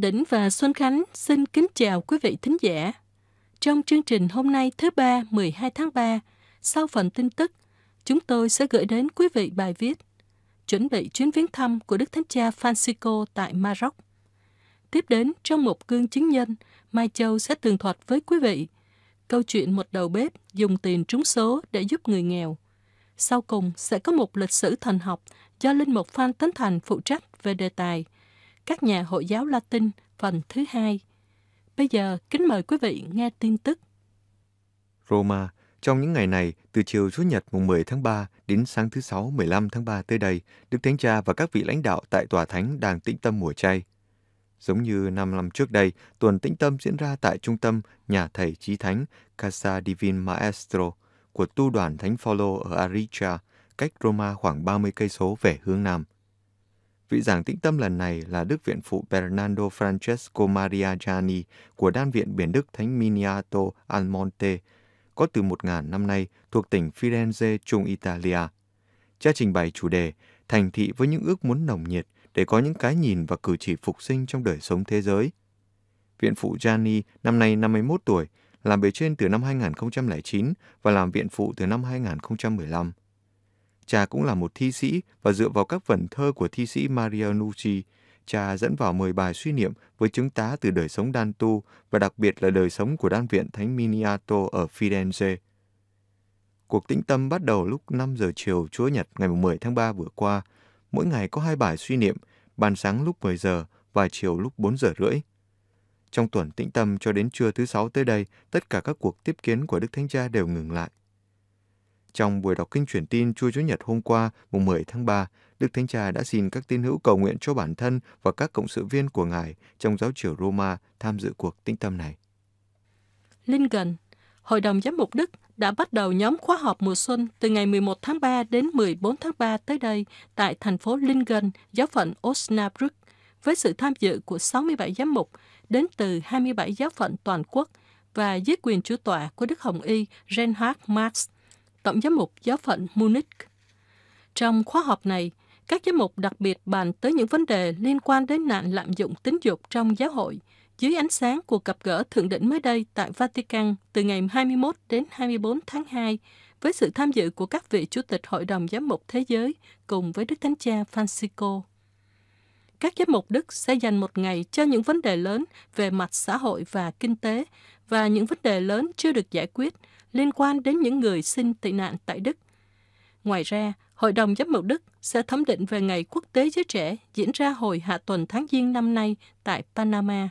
Quang Đỉnh và Xuân Khánh xin kính chào quý vị thính giả. Trong chương trình hôm nay thứ ba 12 tháng 3, sau phần tin tức, chúng tôi sẽ gửi đến quý vị bài viết Chuẩn bị chuyến viếng thăm của Đức Thánh Cha Francisco tại Maroc. Tiếp đến, trong một gương chứng nhân, Mai Châu sẽ tường thuật với quý vị câu chuyện một đầu bếp dùng tiền trúng số để giúp người nghèo. Sau cùng sẽ có một lịch sử thần học do Linh Mục Phan Tấn Thành phụ trách về đề tài – các nhà hội giáo Latin phần thứ hai. Bây giờ, kính mời quý vị nghe tin tức. Roma, trong những ngày này, từ chiều Chủ nhật mùng 10 tháng 3 đến sáng thứ Sáu 15 tháng 3 tới đây, Đức Thánh Cha và các vị lãnh đạo tại Tòa Thánh đang tĩnh tâm mùa chay. Giống như năm năm trước đây, tuần tĩnh tâm diễn ra tại trung tâm nhà thầy trí thánh Casa Divin Maestro của tu đoàn Thánh Phaolô ở Aricia, cách Roma khoảng 30 cây số về hướng nam. Vị giảng tĩnh tâm lần này là Đức Viện Phụ Bernardo Francesco Maria Gianni của Đan Viện Biển Đức Thánh Miniato Almonte, có từ 1.000 năm nay thuộc tỉnh Firenze, Trung Italia. Cha trình bày chủ đề Thành thị với những ước muốn nồng nhiệt để có những cái nhìn và cử chỉ phục sinh trong đời sống thế giới. Viện Phụ Gianni năm nay 51 tuổi, làm bề trên từ năm 2009 và làm viện phụ từ năm 2015. Cha cũng là một thi sĩ và dựa vào các vần thơ của thi sĩ Marianucci, cha dẫn vào 10 bài suy niệm với chứng tá từ đời sống đan tu và đặc biệt là đời sống của đan viện Thánh Miniato ở Firenze. Cuộc tĩnh tâm bắt đầu lúc 5 giờ chiều Chúa Nhật ngày 10 tháng 3 vừa qua. Mỗi ngày có hai bài suy niệm, ban sáng lúc 10 giờ và chiều lúc 4 giờ rưỡi. Trong tuần tĩnh tâm cho đến trưa thứ sáu tới đây, tất cả các cuộc tiếp kiến của Đức Thánh Cha đều ngừng lại. Trong buổi đọc kinh truyền tin Chúa Chủ nhật hôm qua, mùng 10 tháng 3, Đức Thánh Cha đã xin các tín hữu cầu nguyện cho bản thân và các cộng sự viên của Ngài trong giáo triều Roma tham dự cuộc tĩnh tâm này. Linh Hội đồng Giám mục Đức đã bắt đầu nhóm khóa họp mùa xuân từ ngày 11 tháng 3 đến 14 tháng 3 tới đây tại thành phố Lincoln, giáo phận Osnabrück, với sự tham dự của 67 giám mục đến từ 27 giáo phận toàn quốc và dưới quyền chủ tọa của Đức Hồng Y Reinhard Marx – Tổng giám mục Giáo phận Munich. Trong khóa họp này, các giám mục đặc biệt bàn tới những vấn đề liên quan đến nạn lạm dụng tính dục trong giáo hội dưới ánh sáng cuộc gặp gỡ thượng đỉnh mới đây tại Vatican từ ngày 21 đến 24 tháng 2 với sự tham dự của các vị chủ tịch Hội đồng Giám mục Thế giới cùng với Đức Thánh Cha Francisco. Các giám mục Đức sẽ dành một ngày cho những vấn đề lớn về mặt xã hội và kinh tế và những vấn đề lớn chưa được giải quyết – liên quan đến những người xin tị nạn tại Đức. Ngoài ra, Hội đồng Giám mục Đức sẽ thẩm định về Ngày Quốc tế Giới Trẻ diễn ra hồi hạ tuần tháng Giêng năm nay tại Panama.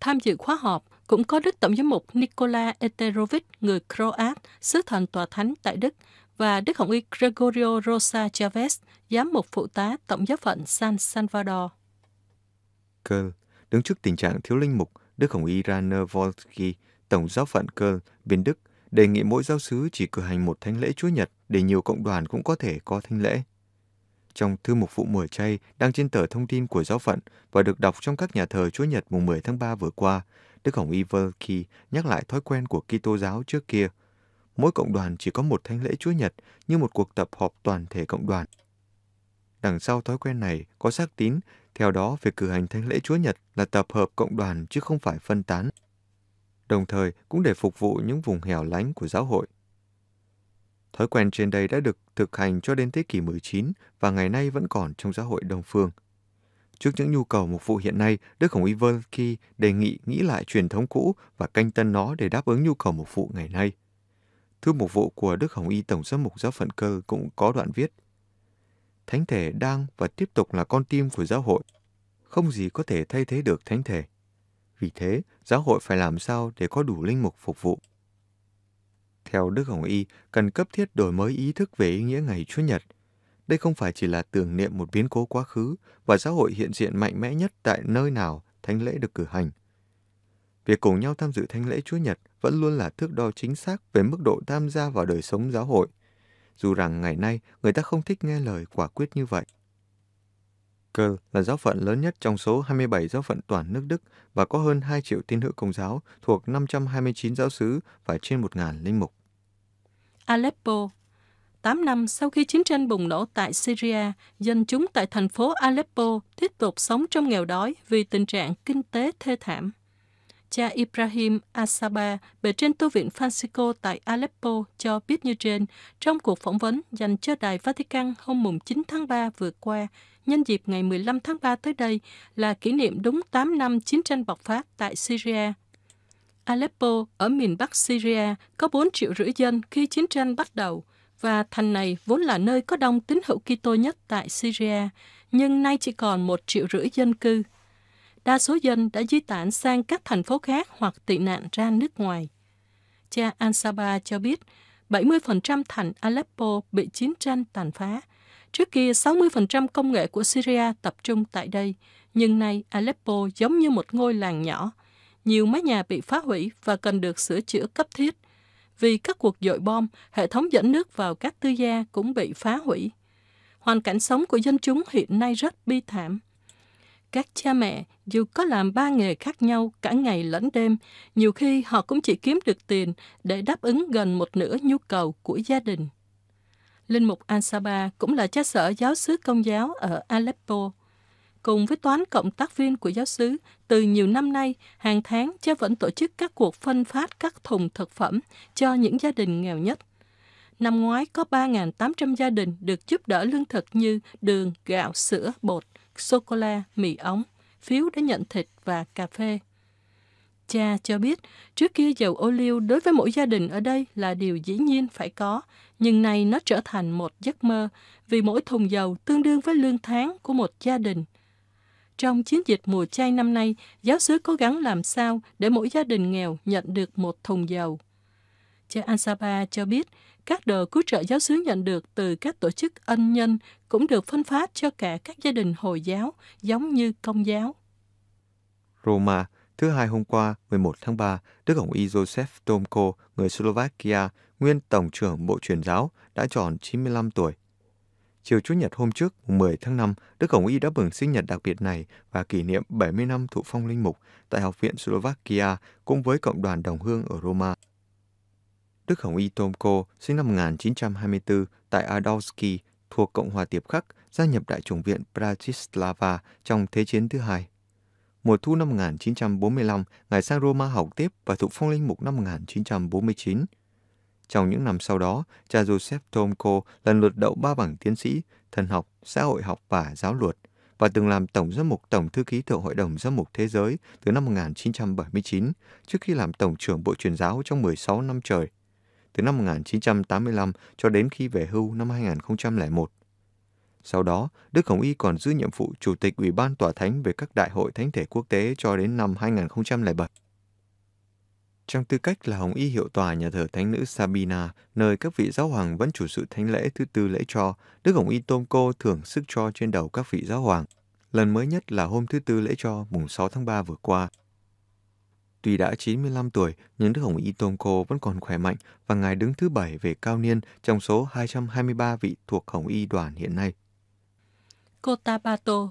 Tham dự khóa họp cũng có Đức Tổng giám mục Nikola Eterovic, người Croat, sứ thần tòa thánh tại Đức, và Đức Hồng Y Gregorio Rosa Chavez, giám mục phụ tá Tổng giáo phận San Salvador. Köln, đứng trước tình trạng thiếu linh mục, Đức Hồng Y Raner Volsky Tổng giáo phận Köln, biên Đức, đề nghị mỗi giáo sứ chỉ cử hành một thánh lễ Chúa Nhật để nhiều cộng đoàn cũng có thể có thánh lễ. Trong thư mục vụ mùa chay đang trên tờ thông tin của giáo phận và được đọc trong các nhà thờ Chúa Nhật mùng 10 tháng 3 vừa qua, Đức Hồng Iverki nhắc lại thói quen của Kitô giáo trước kia. Mỗi cộng đoàn chỉ có một thánh lễ Chúa Nhật như một cuộc tập họp toàn thể cộng đoàn. Đằng sau thói quen này có xác tín, theo đó việc cử hành thánh lễ Chúa Nhật là tập hợp cộng đoàn chứ không phải phân tán đồng thời cũng để phục vụ những vùng hẻo lánh của giáo hội. Thói quen trên đây đã được thực hành cho đến thế kỷ 19 và ngày nay vẫn còn trong giáo hội đông phương. Trước những nhu cầu mục vụ hiện nay, Đức Hồng Y Völki đề nghị nghĩ lại truyền thống cũ và canh tân nó để đáp ứng nhu cầu mục vụ ngày nay. Thư mục vụ của Đức Hồng Y Tổng giám mục giáo phận cơ cũng có đoạn viết Thánh thể đang và tiếp tục là con tim của giáo hội. Không gì có thể thay thế được thánh thể. Vì thế, giáo hội phải làm sao để có đủ linh mục phục vụ. Theo Đức Hồng Y, cần cấp thiết đổi mới ý thức về ý nghĩa ngày Chúa Nhật. Đây không phải chỉ là tưởng niệm một biến cố quá khứ và giáo hội hiện diện mạnh mẽ nhất tại nơi nào thánh lễ được cử hành. Việc cùng nhau tham dự thánh lễ Chúa Nhật vẫn luôn là thước đo chính xác về mức độ tham gia vào đời sống giáo hội. Dù rằng ngày nay người ta không thích nghe lời quả quyết như vậy. Köln là giáo phận lớn nhất trong số 27 giáo phận toàn nước Đức và có hơn 2 triệu tín hữu công giáo thuộc 529 giáo xứ và trên 1.000 linh mục. Aleppo 8 năm sau khi chiến tranh bùng nổ tại Syria, dân chúng tại thành phố Aleppo tiếp tục sống trong nghèo đói vì tình trạng kinh tế thê thảm. Cha Ibrahim Asaba, bề trên tu viện Francisco tại Aleppo, cho biết như trên trong cuộc phỏng vấn dành cho Đài Vatican hôm 9 tháng 3 vừa qua nhân dịp ngày 15 tháng 3 tới đây là kỷ niệm đúng 8 năm chiến tranh bộc phát tại Syria. Aleppo ở miền Bắc Syria có 4 triệu rưỡi dân khi chiến tranh bắt đầu và thành này vốn là nơi có đông tín hữu Kitô nhất tại Syria, nhưng nay chỉ còn 1 triệu rưỡi dân cư. Đa số dân đã di tản sang các thành phố khác hoặc tị nạn ra nước ngoài. Cha Ansaba cho biết, 70% thành Aleppo bị chiến tranh tàn phá Trước kia, 60% công nghệ của Syria tập trung tại đây, nhưng nay Aleppo giống như một ngôi làng nhỏ. Nhiều mái nhà bị phá hủy và cần được sửa chữa cấp thiết. Vì các cuộc dội bom, hệ thống dẫn nước vào các tư gia cũng bị phá hủy. Hoàn cảnh sống của dân chúng hiện nay rất bi thảm. Các cha mẹ, dù có làm ba nghề khác nhau cả ngày lẫn đêm, nhiều khi họ cũng chỉ kiếm được tiền để đáp ứng gần một nửa nhu cầu của gia đình linh mục Ansaba cũng là cha sở giáo sứ công giáo ở Aleppo. Cùng với toán cộng tác viên của giáo sứ, từ nhiều năm nay, hàng tháng cha vẫn tổ chức các cuộc phân phát các thùng thực phẩm cho những gia đình nghèo nhất. Năm ngoái có 3.800 gia đình được giúp đỡ lương thực như đường, gạo, sữa, bột, sô-cô-la, mì ống, phiếu để nhận thịt và cà phê. Cha cho biết, trước kia dầu ô liu đối với mỗi gia đình ở đây là điều dĩ nhiên phải có, nhưng nay nó trở thành một giấc mơ vì mỗi thùng dầu tương đương với lương tháng của một gia đình. Trong chiến dịch mùa chay năm nay, giáo sứ cố gắng làm sao để mỗi gia đình nghèo nhận được một thùng dầu. Cha Ansaba cho biết, các đồ cứu trợ giáo xứ nhận được từ các tổ chức ân nhân cũng được phân phát cho cả các gia đình Hồi giáo, giống như Công giáo. Roma, thứ hai hôm qua, 11 tháng 3, Đức Hồng Y Joseph Tomko, người Slovakia, nguyên Tổng trưởng Bộ Truyền giáo, đã tròn 95 tuổi. Chiều Chủ nhật hôm trước, 10 tháng 5, Đức Hồng Y đã mừng sinh nhật đặc biệt này và kỷ niệm 70 năm thụ phong linh mục tại Học viện Slovakia cùng với cộng đoàn đồng hương ở Roma. Đức Hồng Y Tomko, sinh năm 1924 tại Adolski, thuộc Cộng hòa Tiệp Khắc, gia nhập Đại chủng viện Bratislava trong Thế chiến thứ hai. Mùa thu năm 1945, Ngài sang Roma học tiếp và thụ phong linh mục năm 1949. Trong những năm sau đó, cha Joseph Tomko lần lượt đậu ba bằng tiến sĩ, thần học, xã hội học và giáo luật, và từng làm Tổng giám mục Tổng Thư ký Thượng Hội đồng Giám mục Thế giới từ năm 1979, trước khi làm Tổng trưởng Bộ Truyền giáo trong 16 năm trời, từ năm 1985 cho đến khi về hưu năm 2001. Sau đó, Đức Hồng Y còn giữ nhiệm vụ Chủ tịch Ủy ban Tòa Thánh về các đại hội thánh thể quốc tế cho đến năm 2007 trong tư cách là Hồng Y Hiệu Tòa nhà thờ Thánh nữ Sabina, nơi các vị giáo hoàng vẫn chủ sự thánh lễ thứ tư lễ cho, Đức Hồng Y Tôn Cô thưởng sức cho trên đầu các vị giáo hoàng. Lần mới nhất là hôm thứ tư lễ cho, mùng 6 tháng 3 vừa qua. Tuy đã 95 tuổi, nhưng Đức Hồng Y Tôn Cô vẫn còn khỏe mạnh và Ngài đứng thứ bảy về cao niên trong số 223 vị thuộc Hồng Y đoàn hiện nay. Cotabato,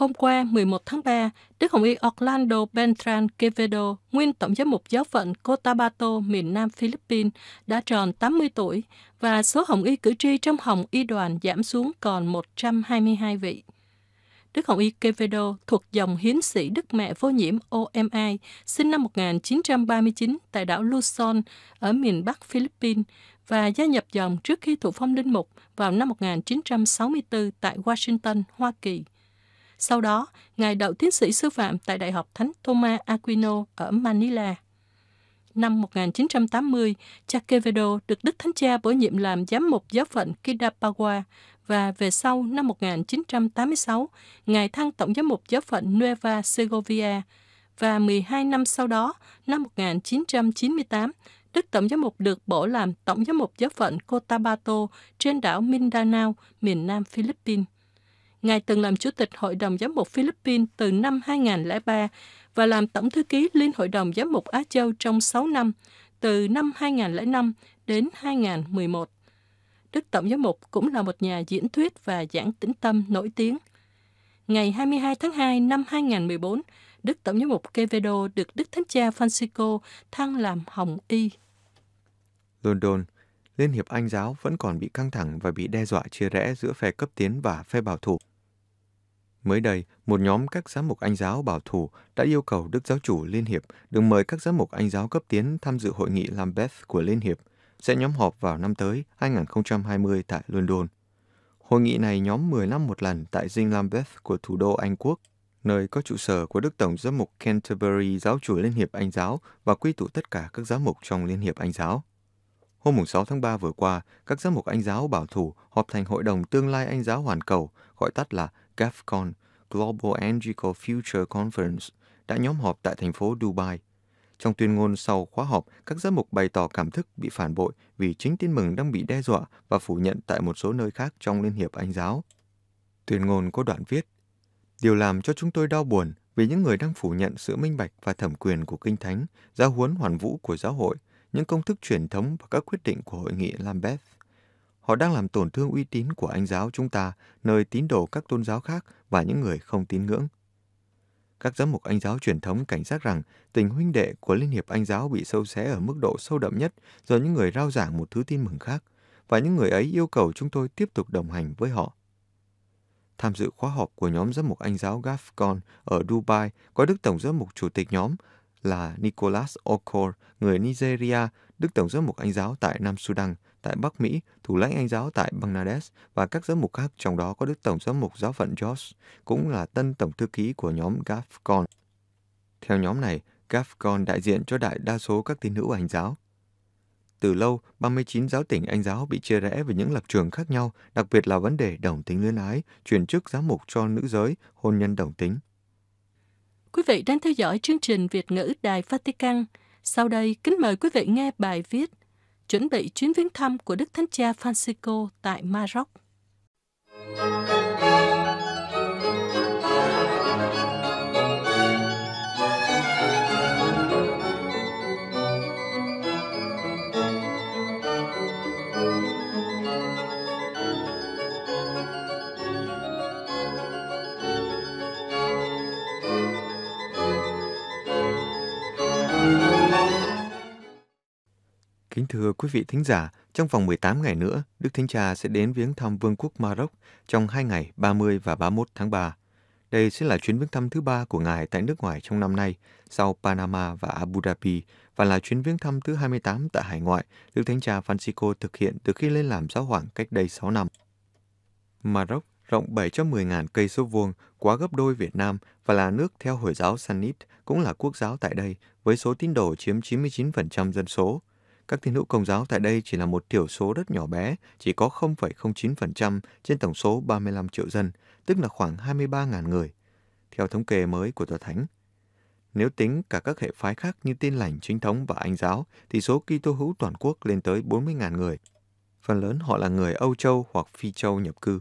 Hôm qua, 11 tháng 3, Đức Hồng Y Orlando Beltran Quevedo, nguyên tổng giám mục giáo phận Cotabato, miền Nam Philippines, đã tròn 80 tuổi và số Hồng Y cử tri trong Hồng Y đoàn giảm xuống còn 122 vị. Đức Hồng Y Quevedo thuộc dòng hiến sĩ Đức Mẹ Vô Nhiễm OMI, sinh năm 1939 tại đảo Luzon ở miền Bắc Philippines và gia nhập dòng trước khi thụ phong linh mục vào năm 1964 tại Washington, Hoa Kỳ. Sau đó, Ngài đậu tiến sĩ sư phạm tại Đại học Thánh Thomas Aquino ở Manila. Năm 1980, Chaquevedo được Đức Thánh Cha bổ nhiệm làm giám mục giáo phận Kidapawa và về sau năm 1986, Ngài thăng Tổng giám mục giáo phận Nueva Segovia và 12 năm sau đó, năm 1998, Đức Tổng giám mục được bổ làm Tổng giám mục giáo phận Cotabato trên đảo Mindanao, miền Nam Philippines. Ngài từng làm Chủ tịch Hội đồng Giám mục Philippines từ năm 2003 và làm Tổng Thư ký Liên Hội đồng Giám mục Á Châu trong 6 năm, từ năm 2005 đến 2011. Đức Tổng Giám mục cũng là một nhà diễn thuyết và giảng tĩnh tâm nổi tiếng. Ngày 22 tháng 2 năm 2014, Đức Tổng giám mục Quevedo được Đức Thánh Cha Francisco thăng làm Hồng Y. London, Liên hiệp Anh giáo vẫn còn bị căng thẳng và bị đe dọa chia rẽ giữa phe cấp tiến và phe bảo thủ. Mới đây, một nhóm các giám mục Anh giáo bảo thủ đã yêu cầu Đức Giáo chủ Liên Hiệp được mời các giám mục Anh giáo cấp tiến tham dự hội nghị Lambeth của Liên Hiệp sẽ nhóm họp vào năm tới 2020 tại London. Hội nghị này nhóm 10 năm một lần tại dinh Lambeth của thủ đô Anh Quốc, nơi có trụ sở của Đức Tổng giám mục Canterbury Giáo chủ Liên hiệp Anh giáo và quy tụ tất cả các giám mục trong Liên hiệp Anh giáo. Hôm 6 tháng 3 vừa qua, các giám mục Anh giáo bảo thủ họp thành Hội đồng Tương lai Anh giáo Hoàn cầu, gọi tắt là GAFCON Global Energy Future Conference đã nhóm họp tại thành phố Dubai. Trong tuyên ngôn sau khóa họp, các giám mục bày tỏ cảm thức bị phản bội vì chính tin mừng đang bị đe dọa và phủ nhận tại một số nơi khác trong Liên hiệp Anh giáo. Tuyên ngôn có đoạn viết, Điều làm cho chúng tôi đau buồn vì những người đang phủ nhận sự minh bạch và thẩm quyền của Kinh Thánh, giáo huấn hoàn vũ của giáo hội, những công thức truyền thống và các quyết định của hội nghị Lambeth. Họ đang làm tổn thương uy tín của anh giáo chúng ta, nơi tín đồ các tôn giáo khác và những người không tín ngưỡng. Các giám mục anh giáo truyền thống cảnh giác rằng tình huynh đệ của Liên hiệp Anh giáo bị sâu xé ở mức độ sâu đậm nhất do những người rao giảng một thứ tin mừng khác, và những người ấy yêu cầu chúng tôi tiếp tục đồng hành với họ tham dự khóa họp của nhóm giám mục Anh giáo GAFCON ở Dubai có Đức Tổng giám mục Chủ tịch nhóm là Nicholas Okor, người Nigeria, Đức Tổng giám mục Anh giáo tại Nam Sudan, tại Bắc Mỹ, thủ lãnh Anh giáo tại Bangladesh và các giám mục khác trong đó có Đức Tổng giám mục giáo phận George, cũng là tân tổng thư ký của nhóm GAFCON. Theo nhóm này, GAFCON đại diện cho đại đa số các tín hữu Anh giáo. Từ lâu, 39 giáo tỉnh Anh giáo bị chia rẽ về những lập trường khác nhau, đặc biệt là vấn đề đồng tính luyến ái, chuyển chức giám mục cho nữ giới, hôn nhân đồng tính. Quý vị đang theo dõi chương trình Việt ngữ Đài Vatican. Sau đây, kính mời quý vị nghe bài viết chuẩn bị chuyến viếng thăm của Đức Thánh Cha Francisco tại Maroc. Kính thưa quý vị thính giả, trong vòng 18 ngày nữa, Đức Thánh Cha sẽ đến viếng thăm Vương quốc Maroc trong 2 ngày 30 và 31 tháng 3. Đây sẽ là chuyến viếng thăm thứ ba của Ngài tại nước ngoài trong năm nay, sau Panama và Abu Dhabi, và là chuyến viếng thăm thứ 28 tại hải ngoại Đức Thánh Cha Francisco thực hiện từ khi lên làm giáo hoàng cách đây 6 năm. Maroc rộng 7 cho 10 ngàn cây số vuông, quá gấp đôi Việt Nam và là nước theo Hồi giáo sunnit cũng là quốc giáo tại đây, với số tín đồ chiếm 99% dân số các tín hữu Công giáo tại đây chỉ là một thiểu số rất nhỏ bé, chỉ có 0,09% trên tổng số 35 triệu dân, tức là khoảng 23.000 người, theo thống kê mới của Tòa Thánh. Nếu tính cả các hệ phái khác như tin lành chính thống và anh giáo, thì số Kitô hữu toàn quốc lên tới 40.000 người. Phần lớn họ là người Âu Châu hoặc Phi Châu nhập cư.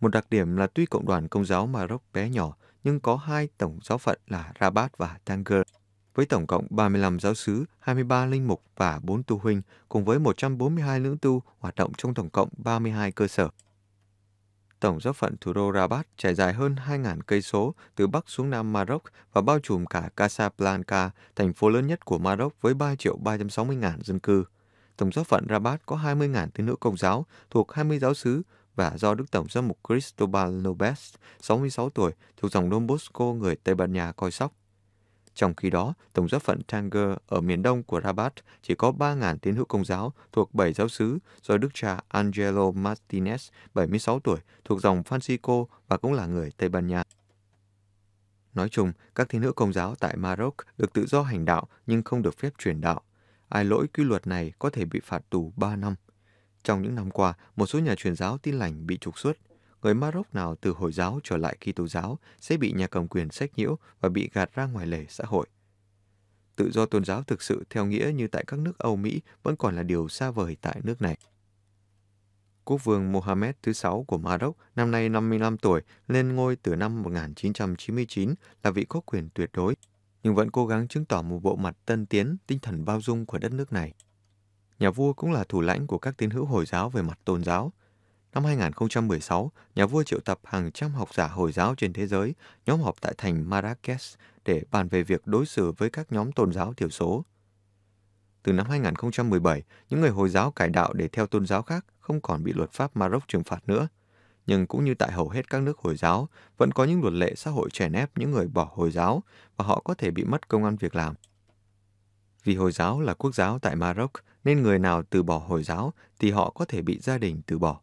Một đặc điểm là tuy cộng đoàn công giáo Maroc bé nhỏ, nhưng có hai tổng giáo phận là Rabat và Tangier với tổng cộng 35 giáo sứ, 23 linh mục và 4 tu huynh, cùng với 142 nữ tu hoạt động trong tổng cộng 32 cơ sở. Tổng giáo phận thủ đô Rabat trải dài hơn 2.000 cây số từ Bắc xuống Nam Maroc và bao trùm cả Casablanca, thành phố lớn nhất của Maroc với 3 triệu 360 ngàn dân cư. Tổng giáo phận Rabat có 20 ngàn tín nữ công giáo thuộc 20 giáo sứ và do Đức Tổng giám mục Cristobal Nobes, 66 tuổi, thuộc dòng Don Bosco người Tây Ban Nha coi sóc. Trong khi đó, tổng giáo phận Tanger ở miền đông của Rabat chỉ có 3.000 tín hữu công giáo thuộc 7 giáo sứ do đức cha Angelo Martinez, 76 tuổi, thuộc dòng Francisco và cũng là người Tây Ban Nha. Nói chung, các tín hữu công giáo tại Maroc được tự do hành đạo nhưng không được phép truyền đạo. Ai lỗi quy luật này có thể bị phạt tù 3 năm. Trong những năm qua, một số nhà truyền giáo tin lành bị trục xuất, người Maroc nào từ Hồi giáo trở lại Kitô giáo sẽ bị nhà cầm quyền sách nhiễu và bị gạt ra ngoài lề xã hội. Tự do tôn giáo thực sự theo nghĩa như tại các nước Âu Mỹ vẫn còn là điều xa vời tại nước này. Quốc vương Mohammed thứ sáu của Maroc năm nay 55 tuổi lên ngôi từ năm 1999 là vị có quyền tuyệt đối, nhưng vẫn cố gắng chứng tỏ một bộ mặt tân tiến, tinh thần bao dung của đất nước này. Nhà vua cũng là thủ lãnh của các tín hữu Hồi giáo về mặt tôn giáo – Năm 2016, nhà vua triệu tập hàng trăm học giả Hồi giáo trên thế giới nhóm họp tại thành Marrakesh để bàn về việc đối xử với các nhóm tôn giáo thiểu số. Từ năm 2017, những người Hồi giáo cải đạo để theo tôn giáo khác không còn bị luật pháp Maroc trừng phạt nữa. Nhưng cũng như tại hầu hết các nước Hồi giáo, vẫn có những luật lệ xã hội chèn ép những người bỏ Hồi giáo và họ có thể bị mất công ăn việc làm. Vì Hồi giáo là quốc giáo tại Maroc, nên người nào từ bỏ Hồi giáo thì họ có thể bị gia đình từ bỏ.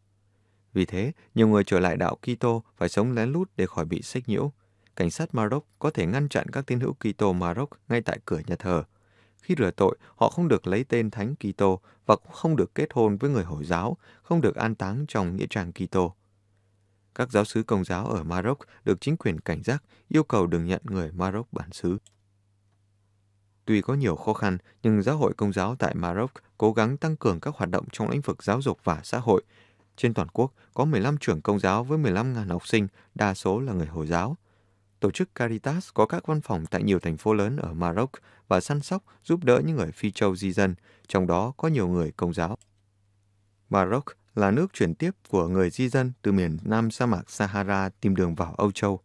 Vì thế, nhiều người trở lại đạo Kitô phải sống lén lút để khỏi bị sách nhiễu. Cảnh sát Maroc có thể ngăn chặn các tín hữu Kitô Maroc ngay tại cửa nhà thờ. Khi rửa tội, họ không được lấy tên Thánh Kitô và cũng không được kết hôn với người Hồi giáo, không được an táng trong nghĩa trang Kitô. Các giáo sứ công giáo ở Maroc được chính quyền cảnh giác yêu cầu đừng nhận người Maroc bản xứ. Tuy có nhiều khó khăn, nhưng giáo hội công giáo tại Maroc cố gắng tăng cường các hoạt động trong lĩnh vực giáo dục và xã hội, trên toàn quốc có 15 trưởng công giáo với 15.000 học sinh, đa số là người Hồi giáo. Tổ chức Caritas có các văn phòng tại nhiều thành phố lớn ở Maroc và săn sóc giúp đỡ những người phi châu di dân, trong đó có nhiều người công giáo. Maroc là nước chuyển tiếp của người di dân từ miền nam sa mạc Sahara tìm đường vào Âu Châu.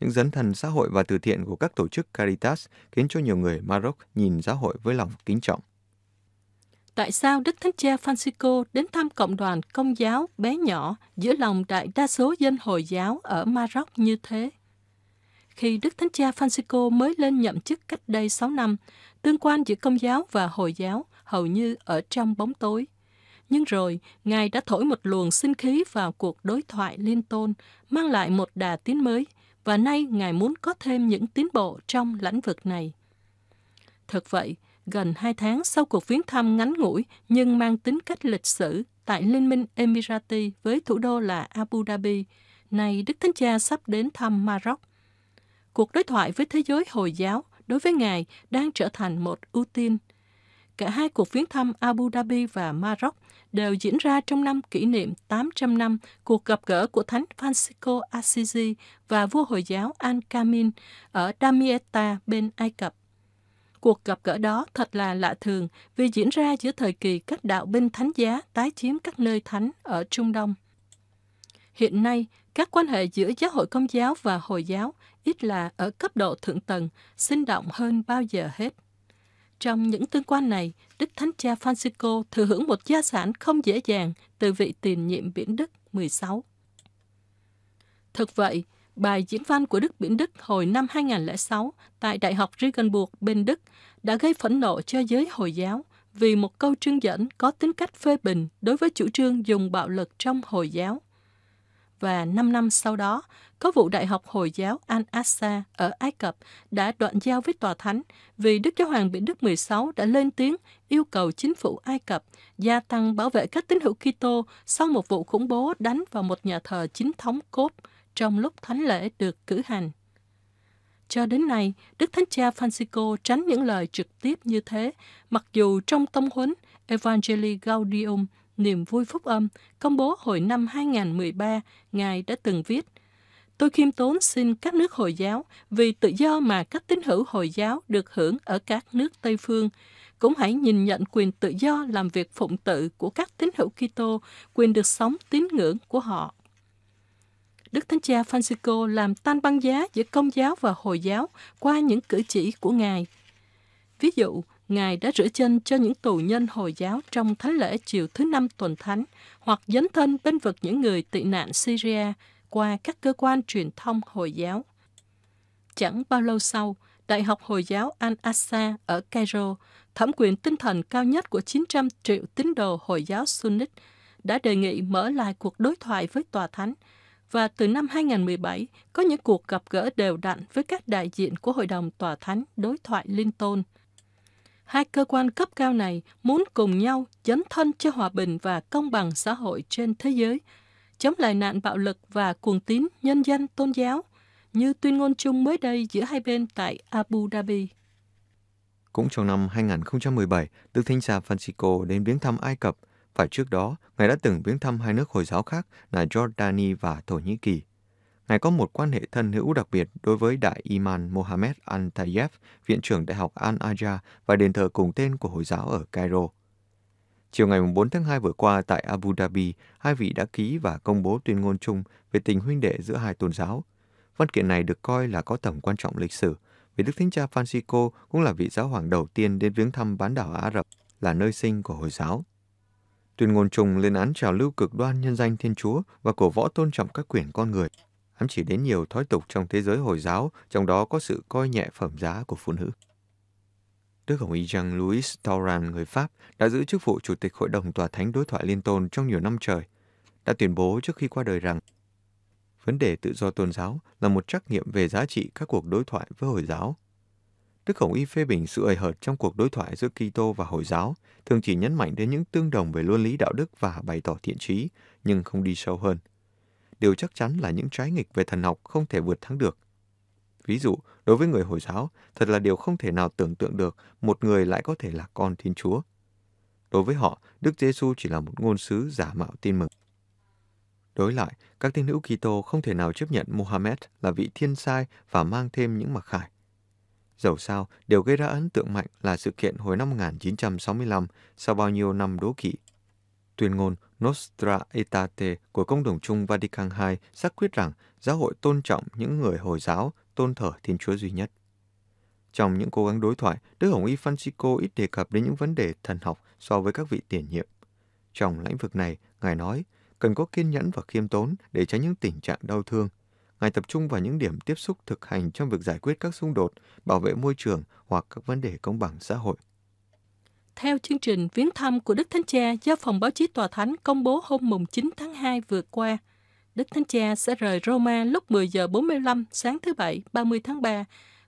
Những dấn thần xã hội và từ thiện của các tổ chức Caritas khiến cho nhiều người Maroc nhìn giáo hội với lòng kính trọng tại sao Đức Thánh Cha Francisco đến thăm cộng đoàn công giáo bé nhỏ giữa lòng đại đa số dân Hồi giáo ở Maroc như thế. Khi Đức Thánh Cha Francisco mới lên nhậm chức cách đây 6 năm, tương quan giữa công giáo và Hồi giáo hầu như ở trong bóng tối. Nhưng rồi, Ngài đã thổi một luồng sinh khí vào cuộc đối thoại liên tôn, mang lại một đà tiến mới, và nay Ngài muốn có thêm những tiến bộ trong lĩnh vực này. Thật vậy, gần hai tháng sau cuộc viếng thăm ngắn ngủi nhưng mang tính cách lịch sử tại Liên minh Emirati với thủ đô là Abu Dhabi, nay Đức Thánh Cha sắp đến thăm Maroc. Cuộc đối thoại với thế giới Hồi giáo đối với Ngài đang trở thành một ưu tiên. Cả hai cuộc viếng thăm Abu Dhabi và Maroc đều diễn ra trong năm kỷ niệm 800 năm cuộc gặp gỡ của Thánh Francisco Assisi và vua Hồi giáo Al-Kamin ở Damietta bên Ai Cập Cuộc gặp gỡ đó thật là lạ thường vì diễn ra giữa thời kỳ các đạo binh thánh giá tái chiếm các nơi thánh ở Trung Đông. Hiện nay, các quan hệ giữa giáo hội công giáo và Hồi giáo, ít là ở cấp độ thượng tầng, sinh động hơn bao giờ hết. Trong những tương quan này, Đức Thánh Cha Francisco thừa hưởng một gia sản không dễ dàng từ vị tiền nhiệm biển Đức 16. Thực vậy, Bài diễn văn của Đức Biển Đức hồi năm 2006 tại Đại học Regensburg bên Đức đã gây phẫn nộ cho giới Hồi giáo vì một câu trưng dẫn có tính cách phê bình đối với chủ trương dùng bạo lực trong Hồi giáo. Và 5 năm sau đó, có vụ Đại học Hồi giáo al assa ở Ai Cập đã đoạn giao với Tòa Thánh vì Đức Giáo hoàng Biển Đức 16 đã lên tiếng yêu cầu chính phủ Ai Cập gia tăng bảo vệ các tín hữu Kitô sau một vụ khủng bố đánh vào một nhà thờ chính thống cốt trong lúc thánh lễ được cử hành. Cho đến nay, Đức Thánh Cha Francisco tránh những lời trực tiếp như thế, mặc dù trong tông huấn Evangelii Gaudium, niềm vui phúc âm, công bố hồi năm 2013, Ngài đã từng viết, Tôi khiêm tốn xin các nước Hồi giáo vì tự do mà các tín hữu Hồi giáo được hưởng ở các nước Tây phương. Cũng hãy nhìn nhận quyền tự do làm việc phụng tự của các tín hữu Kitô, quyền được sống tín ngưỡng của họ Đức Thánh Cha Francisco làm tan băng giá giữa Công giáo và Hồi giáo qua những cử chỉ của Ngài. Ví dụ, Ngài đã rửa chân cho những tù nhân Hồi giáo trong thánh lễ chiều thứ năm tuần thánh hoặc dấn thân bên vực những người tị nạn Syria qua các cơ quan truyền thông Hồi giáo. Chẳng bao lâu sau, Đại học Hồi giáo Al-Aqsa ở Cairo, thẩm quyền tinh thần cao nhất của 900 triệu tín đồ Hồi giáo Sunni, đã đề nghị mở lại cuộc đối thoại với tòa thánh – và từ năm 2017 có những cuộc gặp gỡ đều đặn với các đại diện của Hội đồng Tòa Thánh Đối thoại Linh Tôn. Hai cơ quan cấp cao này muốn cùng nhau dấn thân cho hòa bình và công bằng xã hội trên thế giới, chống lại nạn bạo lực và cuồng tín nhân dân tôn giáo, như tuyên ngôn chung mới đây giữa hai bên tại Abu Dhabi. Cũng trong năm 2017, Đức Thánh Cha Francisco đến viếng thăm Ai Cập – và trước đó Ngài đã từng viếng thăm hai nước Hồi giáo khác là Jordani và Thổ Nhĩ Kỳ. Ngài có một quan hệ thân hữu đặc biệt đối với Đại Iman Mohammed Al-Tayyef, Viện trưởng Đại học al Aja và đền thờ cùng tên của Hồi giáo ở Cairo. Chiều ngày 4 tháng 2 vừa qua tại Abu Dhabi, hai vị đã ký và công bố tuyên ngôn chung về tình huynh đệ giữa hai tôn giáo. Văn kiện này được coi là có tầm quan trọng lịch sử, vì Đức Thánh Cha Francisco cũng là vị giáo hoàng đầu tiên đến viếng thăm bán đảo Ả Rập, là nơi sinh của Hồi giáo. Tuyên ngôn trùng lên án trào lưu cực đoan nhân danh Thiên Chúa và cổ võ tôn trọng các quyền con người. Ám chỉ đến nhiều thói tục trong thế giới Hồi giáo, trong đó có sự coi nhẹ phẩm giá của phụ nữ. Đức Hồng Y Jean Louis Tauran, người Pháp, đã giữ chức vụ Chủ tịch Hội đồng Tòa Thánh Đối thoại Liên Tôn trong nhiều năm trời, đã tuyên bố trước khi qua đời rằng vấn đề tự do tôn giáo là một trắc nghiệm về giá trị các cuộc đối thoại với Hồi giáo Đức Khổng Y phê bình sự hời hợt trong cuộc đối thoại giữa Kitô và Hồi giáo, thường chỉ nhấn mạnh đến những tương đồng về luân lý đạo đức và bày tỏ thiện trí, nhưng không đi sâu hơn. Điều chắc chắn là những trái nghịch về thần học không thể vượt thắng được. Ví dụ, đối với người Hồi giáo, thật là điều không thể nào tưởng tượng được một người lại có thể là con Thiên Chúa. Đối với họ, Đức Giêsu chỉ là một ngôn sứ giả mạo tin mừng. Đối lại, các tín hữu Kitô không thể nào chấp nhận Mohammed là vị thiên sai và mang thêm những mặc khải dầu sao đều gây ra ấn tượng mạnh là sự kiện hồi năm 1965 sau bao nhiêu năm đố kỵ. Tuyên ngôn Nostra Aetate của Công đồng chung Vatican II xác quyết rằng giáo hội tôn trọng những người Hồi giáo, tôn thờ Thiên Chúa duy nhất. Trong những cố gắng đối thoại, Đức Hồng Y Francisco ít đề cập đến những vấn đề thần học so với các vị tiền nhiệm. Trong lĩnh vực này, Ngài nói, cần có kiên nhẫn và khiêm tốn để tránh những tình trạng đau thương ngài tập trung vào những điểm tiếp xúc thực hành trong việc giải quyết các xung đột, bảo vệ môi trường hoặc các vấn đề công bằng xã hội. Theo chương trình viếng thăm của Đức Thánh Cha do Phòng Báo chí Tòa Thánh công bố hôm mùng 9 tháng 2 vừa qua, Đức Thánh Cha sẽ rời Roma lúc 10 giờ 45 sáng thứ Bảy 30 tháng 3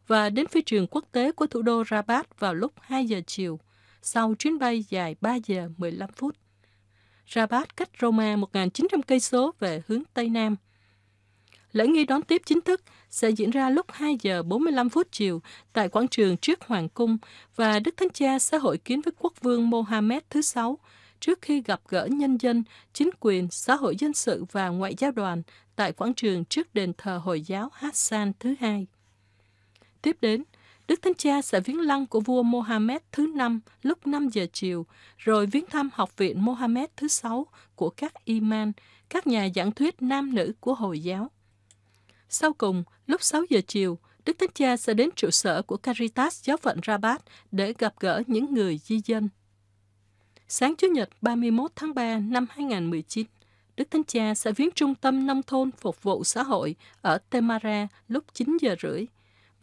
và đến phi trường quốc tế của thủ đô Rabat vào lúc 2 giờ chiều, sau chuyến bay dài 3 giờ 15 phút. Rabat cách Roma 1.900 cây số về hướng Tây Nam – Lễ nghi đón tiếp chính thức sẽ diễn ra lúc 2 giờ 45 phút chiều tại quảng trường trước Hoàng Cung và Đức Thánh Cha sẽ hội kiến với quốc vương Mohammed thứ Sáu trước khi gặp gỡ nhân dân, chính quyền, xã hội dân sự và ngoại giao đoàn tại quảng trường trước đền thờ Hồi giáo Hassan thứ hai. Tiếp đến, Đức Thánh Cha sẽ viếng lăng của vua Mohammed thứ năm lúc 5 giờ chiều, rồi viếng thăm học viện Mohammed thứ sáu của các iman, các nhà giảng thuyết nam nữ của Hồi giáo. Sau cùng, lúc 6 giờ chiều, Đức Thánh Cha sẽ đến trụ sở của Caritas giáo phận Rabat để gặp gỡ những người di dân. Sáng Chủ nhật 31 tháng 3 năm 2019, Đức Thánh Cha sẽ viếng trung tâm nông thôn phục vụ xã hội ở Temara lúc 9 giờ rưỡi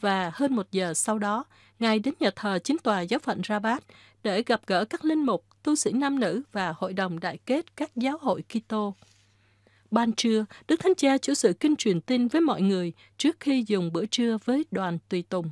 và hơn một giờ sau đó, Ngài đến nhà thờ chính tòa giáo phận Rabat để gặp gỡ các linh mục, tu sĩ nam nữ và hội đồng đại kết các giáo hội Kitô. Ban trưa, Đức Thánh Cha chủ sự kinh truyền tin với mọi người trước khi dùng bữa trưa với đoàn tùy tùng.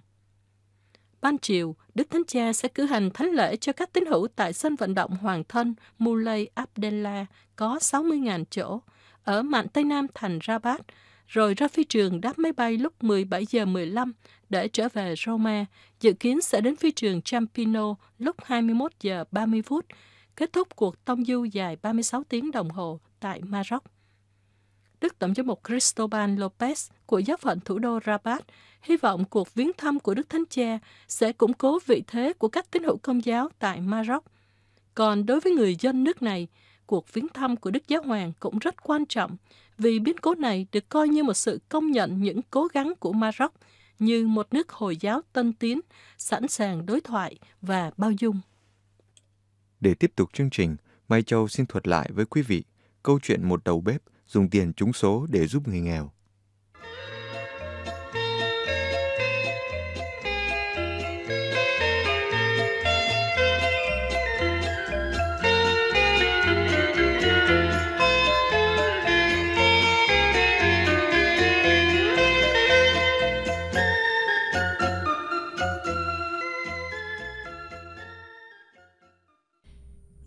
Ban chiều, Đức Thánh Cha sẽ cử hành thánh lễ cho các tín hữu tại sân vận động Hoàng Thân Muley Abdella có 60.000 chỗ ở mạn Tây Nam thành Rabat, rồi ra phi trường đáp máy bay lúc 17 giờ 15 để trở về Roma, dự kiến sẽ đến phi trường Champino lúc 21 giờ 30 phút, kết thúc cuộc tông du dài 36 tiếng đồng hồ tại Maroc. Đức Tổng giám mục Cristobal Lopez của giáo phận thủ đô Rabat hy vọng cuộc viếng thăm của Đức Thánh Cha sẽ củng cố vị thế của các tín hữu công giáo tại Maroc. Còn đối với người dân nước này, cuộc viếng thăm của Đức Giáo Hoàng cũng rất quan trọng vì biến cố này được coi như một sự công nhận những cố gắng của Maroc như một nước Hồi giáo tân tiến, sẵn sàng đối thoại và bao dung. Để tiếp tục chương trình, Mai Châu xin thuật lại với quý vị câu chuyện một đầu bếp – dùng tiền trúng số để giúp người nghèo.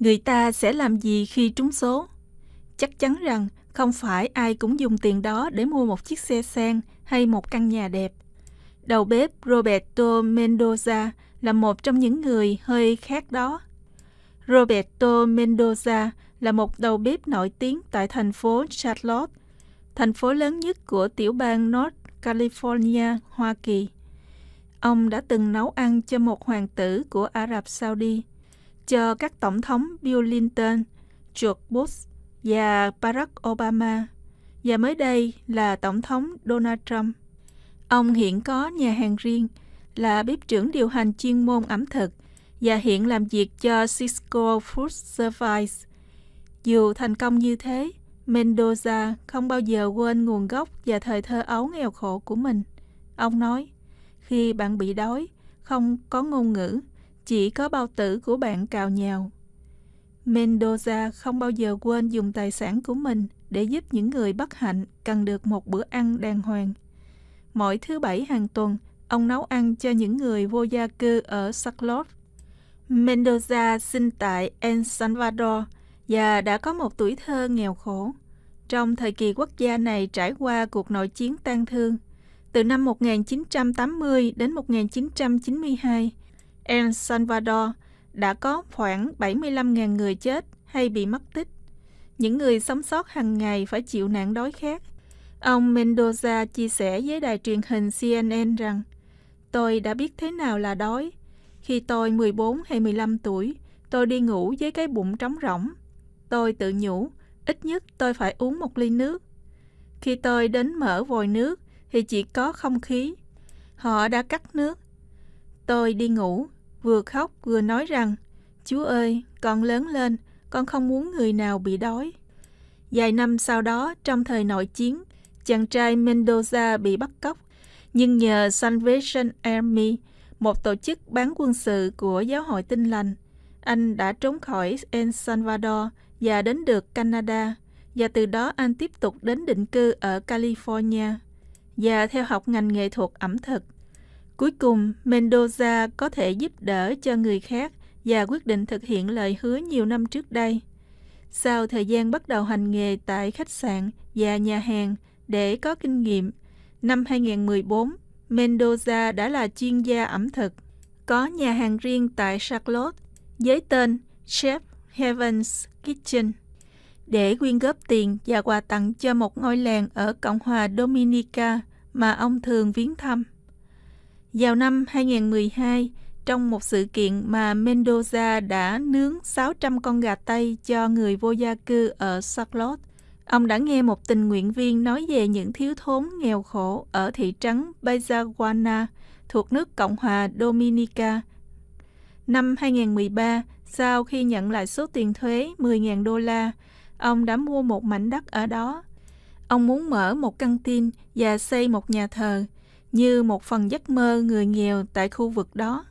người ta sẽ làm gì khi trúng số chắc chắn rằng không phải ai cũng dùng tiền đó để mua một chiếc xe sang hay một căn nhà đẹp. Đầu bếp Roberto Mendoza là một trong những người hơi khác đó. Roberto Mendoza là một đầu bếp nổi tiếng tại thành phố Charlotte, thành phố lớn nhất của tiểu bang North California, Hoa Kỳ. Ông đã từng nấu ăn cho một hoàng tử của Ả Rập Saudi, cho các tổng thống Bill Clinton, George Bush và Barack Obama và mới đây là Tổng thống Donald Trump. Ông hiện có nhà hàng riêng, là bếp trưởng điều hành chuyên môn ẩm thực và hiện làm việc cho Cisco Food Service. Dù thành công như thế, Mendoza không bao giờ quên nguồn gốc và thời thơ ấu nghèo khổ của mình. Ông nói, khi bạn bị đói, không có ngôn ngữ, chỉ có bao tử của bạn cào nhào. Mendoza không bao giờ quên dùng tài sản của mình để giúp những người bất hạnh cần được một bữa ăn đàng hoàng. Mỗi thứ bảy hàng tuần, ông nấu ăn cho những người vô gia cư ở Charlotte. Mendoza sinh tại El Salvador và đã có một tuổi thơ nghèo khổ. Trong thời kỳ quốc gia này trải qua cuộc nội chiến tan thương, từ năm 1980 đến 1992, El Salvador – đã có khoảng 75.000 người chết hay bị mất tích. Những người sống sót hàng ngày phải chịu nạn đói khát. Ông Mendoza chia sẻ với đài truyền hình CNN rằng Tôi đã biết thế nào là đói. Khi tôi 14 hay 15 tuổi, tôi đi ngủ với cái bụng trống rỗng. Tôi tự nhủ, ít nhất tôi phải uống một ly nước. Khi tôi đến mở vòi nước thì chỉ có không khí. Họ đã cắt nước. Tôi đi ngủ vừa khóc vừa nói rằng, Chúa ơi, con lớn lên, con không muốn người nào bị đói. Vài năm sau đó, trong thời nội chiến, chàng trai Mendoza bị bắt cóc, nhưng nhờ Salvation Army, một tổ chức bán quân sự của giáo hội tinh lành, anh đã trốn khỏi El Salvador và đến được Canada, và từ đó anh tiếp tục đến định cư ở California và theo học ngành nghệ thuật ẩm thực Cuối cùng, Mendoza có thể giúp đỡ cho người khác và quyết định thực hiện lời hứa nhiều năm trước đây. Sau thời gian bắt đầu hành nghề tại khách sạn và nhà hàng để có kinh nghiệm, năm 2014, Mendoza đã là chuyên gia ẩm thực. Có nhà hàng riêng tại Charlotte với tên Chef Heaven's Kitchen để quyên góp tiền và quà tặng cho một ngôi làng ở Cộng hòa Dominica mà ông thường viếng thăm. Vào năm 2012, trong một sự kiện mà Mendoza đã nướng 600 con gà Tây cho người vô gia cư ở Charlotte, ông đã nghe một tình nguyện viên nói về những thiếu thốn nghèo khổ ở thị trấn Bajaguana thuộc nước Cộng hòa Dominica. Năm 2013, sau khi nhận lại số tiền thuế 10.000 đô la, ông đã mua một mảnh đất ở đó. Ông muốn mở một căng tin và xây một nhà thờ – như một phần giấc mơ người nghèo tại khu vực đó.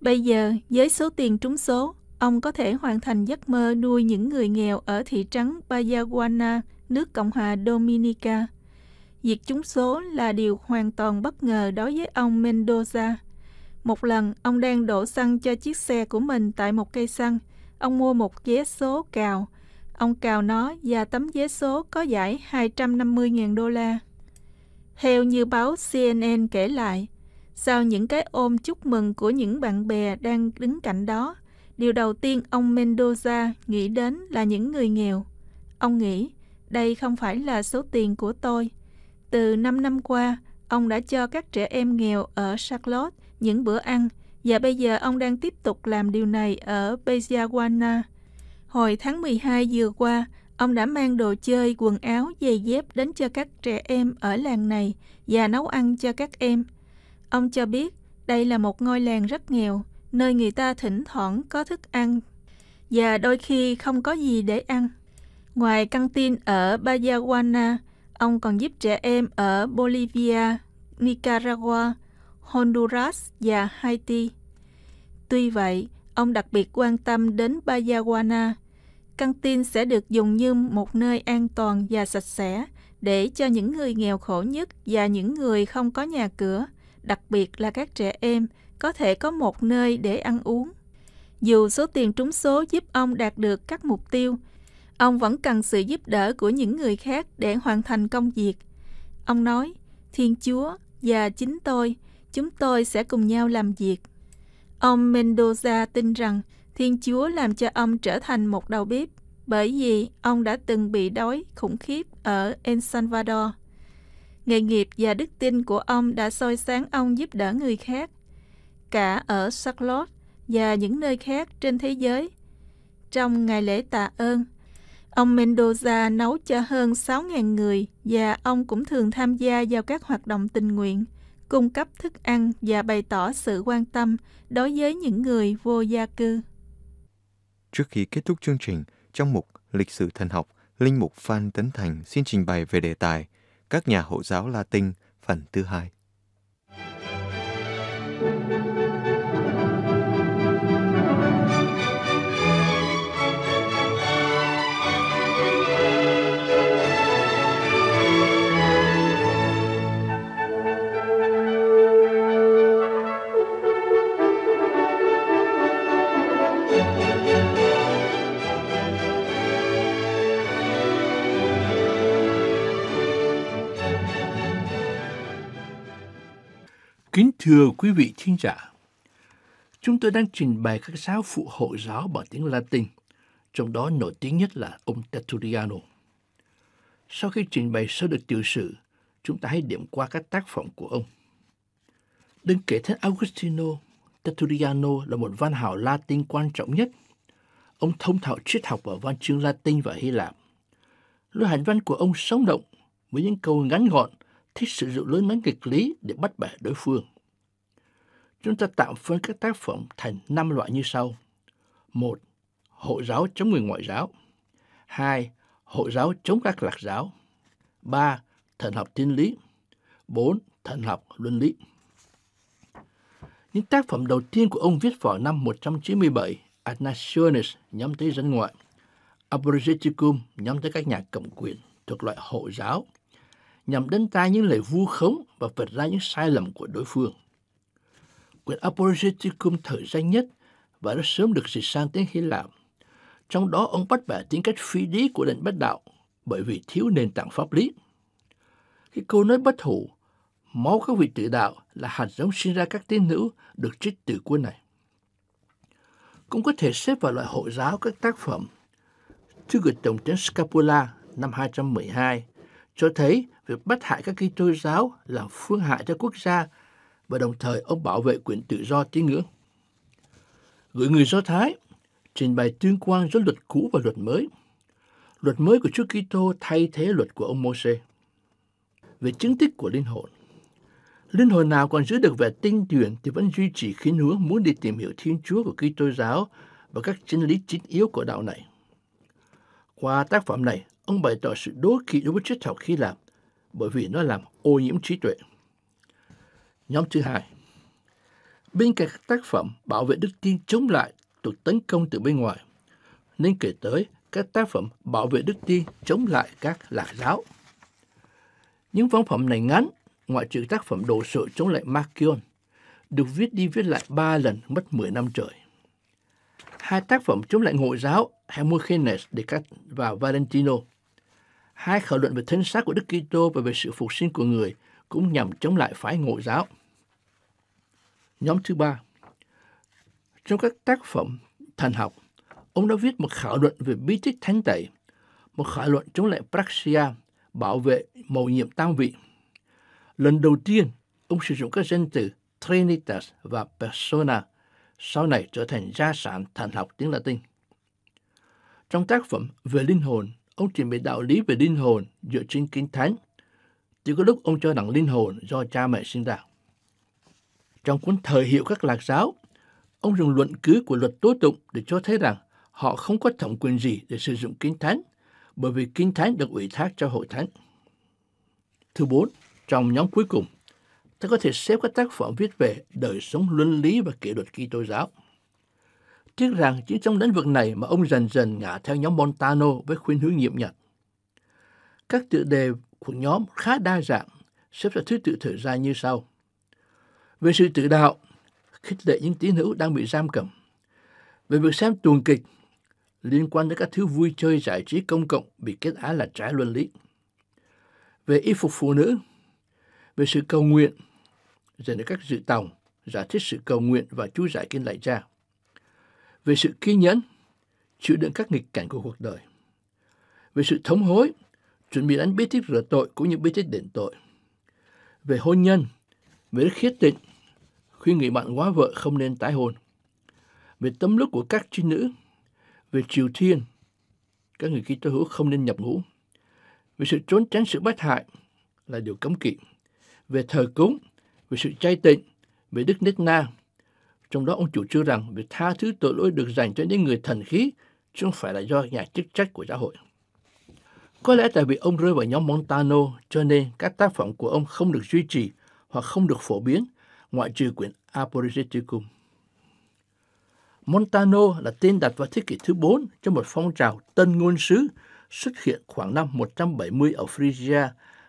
Bây giờ, với số tiền trúng số, ông có thể hoàn thành giấc mơ nuôi những người nghèo ở thị trấn Bayaguana, nước Cộng hòa Dominica. Việc trúng số là điều hoàn toàn bất ngờ đối với ông Mendoza. Một lần, ông đang đổ xăng cho chiếc xe của mình tại một cây xăng. Ông mua một vé số cào. Ông cào nó và tấm vé số có giải 250.000 đô la. Theo như báo CNN kể lại, sau những cái ôm chúc mừng của những bạn bè đang đứng cạnh đó, điều đầu tiên ông Mendoza nghĩ đến là những người nghèo. Ông nghĩ, đây không phải là số tiền của tôi. Từ 5 năm qua, ông đã cho các trẻ em nghèo ở Charlotte những bữa ăn và bây giờ ông đang tiếp tục làm điều này ở Bejawana. Hồi tháng 12 vừa qua, Ông đã mang đồ chơi, quần áo, giày dép đến cho các trẻ em ở làng này và nấu ăn cho các em. Ông cho biết đây là một ngôi làng rất nghèo, nơi người ta thỉnh thoảng có thức ăn và đôi khi không có gì để ăn. Ngoài căng tin ở Bayawana, ông còn giúp trẻ em ở Bolivia, Nicaragua, Honduras và Haiti. Tuy vậy, ông đặc biệt quan tâm đến Bayawana căng tin sẽ được dùng như một nơi an toàn và sạch sẽ để cho những người nghèo khổ nhất và những người không có nhà cửa, đặc biệt là các trẻ em, có thể có một nơi để ăn uống. Dù số tiền trúng số giúp ông đạt được các mục tiêu, ông vẫn cần sự giúp đỡ của những người khác để hoàn thành công việc. Ông nói, Thiên Chúa và chính tôi, chúng tôi sẽ cùng nhau làm việc. Ông Mendoza tin rằng Thiên Chúa làm cho ông trở thành một đầu bếp bởi vì ông đã từng bị đói khủng khiếp ở El Salvador. Nghề nghiệp và đức tin của ông đã soi sáng ông giúp đỡ người khác, cả ở Charlotte và những nơi khác trên thế giới. Trong ngày lễ tạ ơn, ông Mendoza nấu cho hơn 6.000 người và ông cũng thường tham gia vào các hoạt động tình nguyện, cung cấp thức ăn và bày tỏ sự quan tâm đối với những người vô gia cư. Trước khi kết thúc chương trình, trong mục Lịch sử thần học, Linh mục Phan Tấn Thành xin trình bày về đề tài Các nhà hộ giáo Latin phần thứ hai. Kính thưa quý vị thính giả, chúng tôi đang trình bày các giáo phụ hội giáo bằng tiếng Latin, trong đó nổi tiếng nhất là ông Tertulliano. Sau khi trình bày sơ được tiểu sử, chúng ta hãy điểm qua các tác phẩm của ông. Đừng kể đến Augustino, Tertulliano là một văn hào Latin quan trọng nhất. Ông thông thạo triết học ở văn chương Latin và Hy Lạp. Lối hành văn của ông sống động với những câu ngắn gọn thích sử dụng lớn mánh nghịch lý để bắt bẻ đối phương. Chúng ta tạm phân các tác phẩm thành 5 loại như sau. 1. Hội giáo chống người ngoại giáo 2. Hội giáo chống các lạc giáo 3. Thần học thiên lý 4. Thần học luân lý Những tác phẩm đầu tiên của ông viết vào năm 197, Adnationis nhắm tới dân ngoại, Apologeticum nhắm tới các nhà cầm quyền thuộc loại hộ giáo nhằm đánh tai những lời vu khống và vạch ra những sai lầm của đối phương. Quyển Apologeticum thời gian nhất và đã sớm được dịch sang tiếng Hy Lạp. Trong đó ông bắt bẻ tính cách phi lý của nền bất đạo bởi vì thiếu nền tảng pháp lý. Khi câu nói bất hủ, máu các vị tự đạo là hạt giống sinh ra các tín nữ được trích từ cuốn này. Cũng có thể xếp vào loại hội giáo các tác phẩm Thư gửi Tổng trấn Scapula năm 212 cho thấy việc bắt hại các Kitô giáo là phương hại cho quốc gia và đồng thời ông bảo vệ quyền tự do tín ngưỡng. Gửi người Do Thái trình bày tương quan giữa luật cũ và luật mới. Luật mới của Chúa Kitô thay thế luật của ông Môsê. Về chứng tích của linh hồn, linh hồn nào còn giữ được vẻ tinh tuyển thì vẫn duy trì khuyến hướng muốn đi tìm hiểu Thiên Chúa của Kitô giáo và các chân lý chính yếu của đạo này. Qua tác phẩm này, Ông bày tỏ sự đố kỵ đối với triết học Hy Lạp bởi vì nó làm ô nhiễm trí tuệ. Nhóm thứ hai, bên cạnh các tác phẩm bảo vệ đức tin chống lại cuộc tấn công từ bên ngoài, nên kể tới các tác phẩm bảo vệ đức tin chống lại các lạc giáo. Những văn phẩm này ngắn, ngoại trừ tác phẩm đồ sộ chống lại Markion, được viết đi viết lại ba lần mất 10 năm trời. Hai tác phẩm chống lại Ngộ giáo Hermogenes và Valentino Hai khảo luận về thân xác của Đức Kitô và về sự phục sinh của người cũng nhằm chống lại phái ngộ giáo. Nhóm thứ ba Trong các tác phẩm thần học, ông đã viết một khảo luận về bí tích thánh tẩy, một khảo luận chống lại praxia, bảo vệ mầu nhiệm tam vị. Lần đầu tiên, ông sử dụng các danh từ Trinitas và Persona, sau này trở thành gia sản thần học tiếng Latin. Trong tác phẩm Về linh hồn, ông chỉ về đạo lý về linh hồn dựa trên kinh thánh. Chỉ có lúc ông cho rằng linh hồn do cha mẹ sinh ra. Trong cuốn Thời hiệu các lạc giáo, ông dùng luận cứ của luật tố tụng để cho thấy rằng họ không có thẩm quyền gì để sử dụng kinh thánh, bởi vì kinh thánh được ủy thác cho hội thánh. Thứ bốn, trong nhóm cuối cùng, ta có thể xếp các tác phẩm viết về đời sống luân lý và kỷ luật Kitô giáo. Tiếc rằng chỉ trong lĩnh vực này mà ông dần dần ngả theo nhóm Montano với khuyên hướng nhiệm nhật. Các tựa đề của nhóm khá đa dạng, xếp theo thứ tự thời gian như sau. Về sự tự đạo, khích lệ những tín hữu đang bị giam cầm. Về việc xem tuồng kịch, liên quan đến các thứ vui chơi giải trí công cộng bị kết án là trái luân lý. Về y phục phụ nữ, về sự cầu nguyện, dẫn đến các dự tòng, giả thiết sự cầu nguyện và chú giải kinh lạy cha về sự kiên nhẫn, chịu đựng các nghịch cảnh của cuộc đời, về sự thống hối, chuẩn bị đánh bí tích rửa tội cũng như bí tích đền tội, về hôn nhân, về đức khiết tịnh, khuyên nghị bạn quá vợ không nên tái hôn, về tấm lúc của các trinh nữ, về triều thiên, các người Kitô hữu không nên nhập ngũ, về sự trốn tránh sự bất hại là điều cấm kỵ, về thờ cúng, về sự chay tịnh, về đức nết na, trong đó ông chủ trương rằng việc tha thứ tội lỗi được dành cho những người thần khí chứ không phải là do nhà chức trách của xã hội. Có lẽ tại vì ông rơi vào nhóm Montano cho nên các tác phẩm của ông không được duy trì hoặc không được phổ biến ngoại trừ quyển Apologeticum. Montano là tên đặt vào thế kỷ thứ 4 cho một phong trào tân ngôn sứ xuất hiện khoảng năm 170 ở Phrygia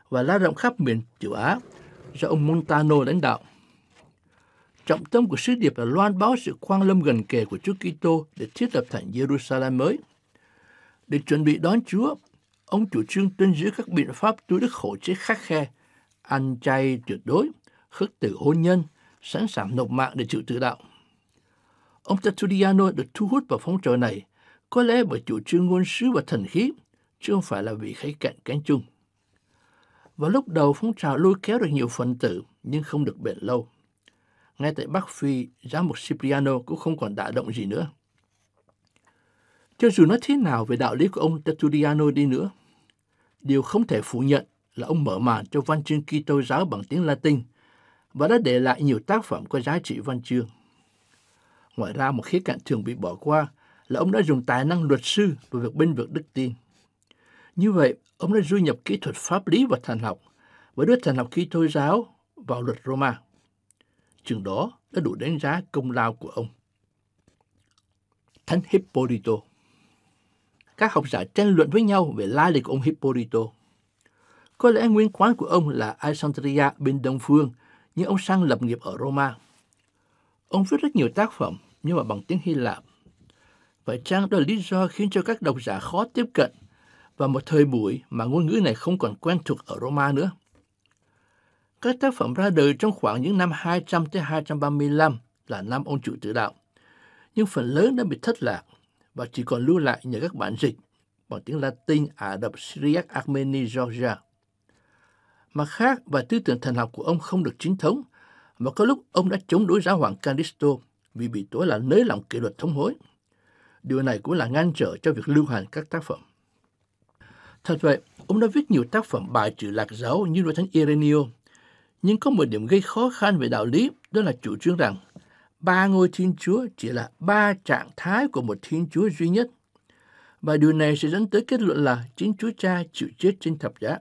và lan rộng khắp miền châu Á do ông Montano lãnh đạo. Trọng tâm của sứ điệp là loan báo sự quan lâm gần kề của Chúa Kitô để thiết lập thành Jerusalem mới. Để chuẩn bị đón Chúa, ông chủ trương tuân giữ các biện pháp túi đức khổ chế khắc khe, ăn chay tuyệt đối, khước từ hôn nhân, sẵn sàng nộp mạng để chịu tự đạo. Ông Tertulliano được thu hút vào phong trào này, có lẽ bởi chủ trương ngôn sứ và thần khí, chứ không phải là vì khái cạnh cánh chung. Và lúc đầu phong trào lôi kéo được nhiều phần tử, nhưng không được bền lâu ngay tại Bắc Phi, giám mục Cipriano cũng không còn đả động gì nữa. Cho dù nói thế nào về đạo lý của ông Tertulliano đi nữa, điều không thể phủ nhận là ông mở màn cho văn chương Kitô giáo bằng tiếng Latin và đã để lại nhiều tác phẩm có giá trị văn chương. Ngoài ra một khía cạnh thường bị bỏ qua là ông đã dùng tài năng luật sư và việc bên vực đức tin. Như vậy, ông đã du nhập kỹ thuật pháp lý và thần học với đưa thần học Kitô giáo vào luật Roma chừng đó đã đủ đánh giá công lao của ông. Thánh Hippolyto Các học giả tranh luận với nhau về lai lịch của ông Hippolyto. Có lẽ nguyên quán của ông là Alexandria bên Đông Phương, nhưng ông sang lập nghiệp ở Roma. Ông viết rất nhiều tác phẩm, nhưng mà bằng tiếng Hy Lạp. Vậy chăng đó là lý do khiến cho các độc giả khó tiếp cận và một thời buổi mà ngôn ngữ này không còn quen thuộc ở Roma nữa. Các tác phẩm ra đời trong khoảng những năm 200 tới 235 là năm ông chủ tử đạo, nhưng phần lớn đã bị thất lạc và chỉ còn lưu lại nhờ các bản dịch bằng tiếng Latin, Ả Rập, Syriac, Armenia, Georgia. Mặt khác, và tư tưởng thần học của ông không được chính thống, và có lúc ông đã chống đối giáo hoàng Callisto vì bị tố là nới lỏng kỷ luật thống hối. Điều này cũng là ngăn trở cho việc lưu hành các tác phẩm. Thật vậy, ông đã viết nhiều tác phẩm bài trừ lạc giáo như Đối Thánh Irenio nhưng có một điểm gây khó khăn về đạo lý, đó là chủ trương rằng ba ngôi Thiên Chúa chỉ là ba trạng thái của một Thiên Chúa duy nhất. Và điều này sẽ dẫn tới kết luận là chính Chúa Cha chịu chết trên thập giá.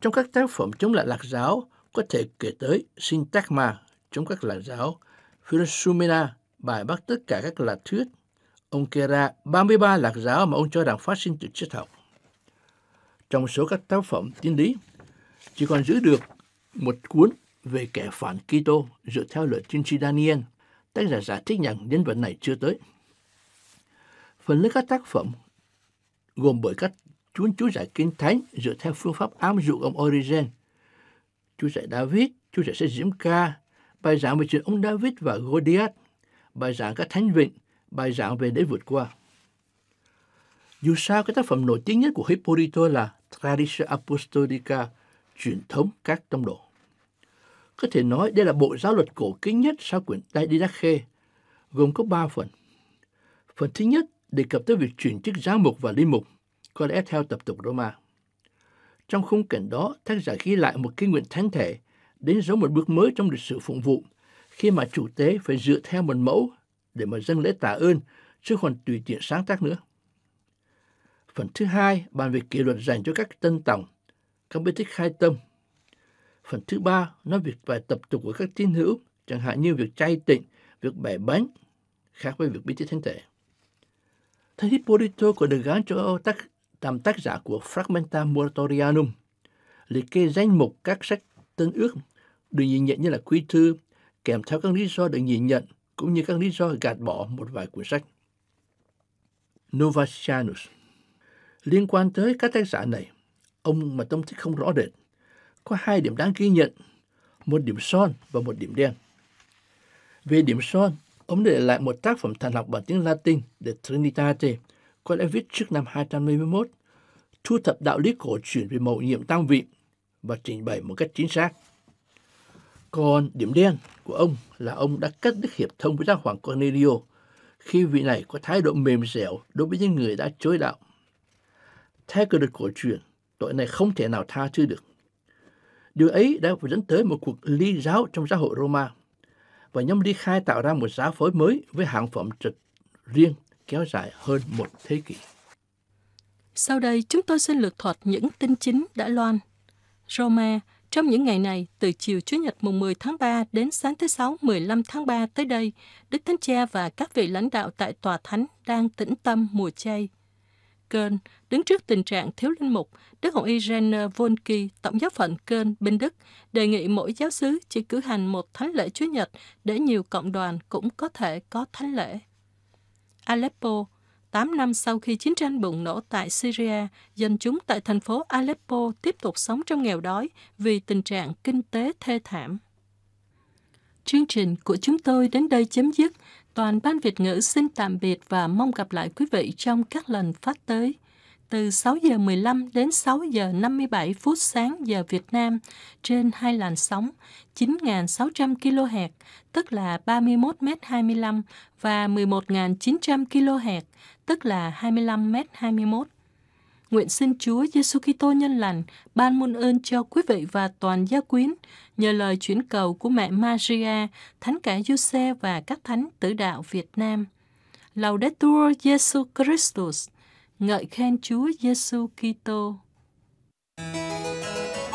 Trong các tác phẩm chống lại lạc giáo, có thể kể tới Syntagma chống các lạc giáo, Philosumena, bài bác tất cả các lạc thuyết, ông kê ra 33 lạc giáo mà ông cho rằng phát sinh từ triết học. Trong số các tác phẩm tiên lý, chỉ còn giữ được một cuốn về kẻ phản Kitô dựa theo lời tiên tri Daniel. Tác giả giải thích rằng nhân vật này chưa tới. Phần lớn các tác phẩm gồm bởi các chú chú giải kinh thánh dựa theo phương pháp ám dụ ông Origen, chú giải David, chú giải sách Diễm Ca, bài giảng về chuyện ông David và Goliath, bài giảng các thánh vịnh, bài giảng về để vượt qua. Dù sao, cái tác phẩm nổi tiếng nhất của Hippolyto là Tradition Apostolica, truyền thống các tông đồ. Có thể nói đây là bộ giáo luật cổ kính nhất sau quyển Đại Đi Đắc Khê, gồm có ba phần. Phần thứ nhất đề cập tới việc chuyển chức giáo mục và linh mục, có lẽ theo tập tục Roma. Trong khung cảnh đó, tác giả ghi lại một kinh nguyện thánh thể đến dấu một bước mới trong lịch sử phụng vụ khi mà chủ tế phải dựa theo một mẫu để mà dâng lễ tạ ơn chứ còn tùy tiện sáng tác nữa. Phần thứ hai bàn về kỷ luật dành cho các tân tòng, các bế tích khai tâm Phần thứ ba nói việc về tập tục của các tín hữu, chẳng hạn như việc chay tịnh, việc bẻ bánh, khác với việc bí tích thánh thể. Thánh Hippolyto của được gắn cho tác, làm tác giả của Fragmenta Moratorianum, liệt kê danh mục các sách tân ước được nhìn nhận như là quy thư, kèm theo các lý do được nhìn nhận, cũng như các lý do gạt bỏ một vài cuốn sách. Novatianus Liên quan tới các tác giả này, ông mà tâm thích không rõ rệt, có hai điểm đáng ghi nhận, một điểm son và một điểm đen. Về điểm son, ông để lại một tác phẩm thần học bằng tiếng Latin The Trinitate, có lẽ viết trước năm 251, thu thập đạo lý cổ truyền về mầu nhiệm tăng vị và trình bày một cách chính xác. Còn điểm đen của ông là ông đã cắt đứt hiệp thông với giáo hoàng Cornelio khi vị này có thái độ mềm dẻo đối với những người đã chối đạo. Theo cơ luật cổ truyền, tội này không thể nào tha thứ được. Điều ấy đã dẫn tới một cuộc ly giáo trong xã hội Roma và nhóm ly khai tạo ra một giáo phối mới với hạng phẩm trịch riêng kéo dài hơn một thế kỷ. Sau đây chúng tôi xin lược thuật những tin chính đã loan. Roma trong những ngày này, từ chiều Chủ nhật mùng 10 tháng 3 đến sáng thứ Sáu 15 tháng 3 tới đây, Đức Thánh Cha và các vị lãnh đạo tại Tòa Thánh đang tĩnh tâm mùa chay. Köln đứng trước tình trạng thiếu linh mục, Đức Hồng Y Rainer Volki, tổng giáo phận Köln, bên Đức, đề nghị mỗi giáo xứ chỉ cử hành một thánh lễ Chúa Nhật để nhiều cộng đoàn cũng có thể có thánh lễ. Aleppo 8 năm sau khi chiến tranh bùng nổ tại Syria, dân chúng tại thành phố Aleppo tiếp tục sống trong nghèo đói vì tình trạng kinh tế thê thảm. Chương trình của chúng tôi đến đây chấm dứt. Toàn Ban Việt ngữ xin tạm biệt và mong gặp lại quý vị trong các lần phát tới từ 6 giờ 15 đến 6 giờ 57 phút sáng giờ Việt Nam trên hai làn sóng 9.600 kHz, tức là 31m25 và 11.900 kHz, tức là 25m21. Nguyện xin Chúa Giêsu Kitô nhân lành ban muôn ơn cho quý vị và toàn gia quyến nhờ lời chuyển cầu của mẹ Maria, thánh cả Giuse và các thánh tử đạo Việt Nam. Laudetur Jesu Christus. Ngợi khen Chúa Giêsu Kitô. thank you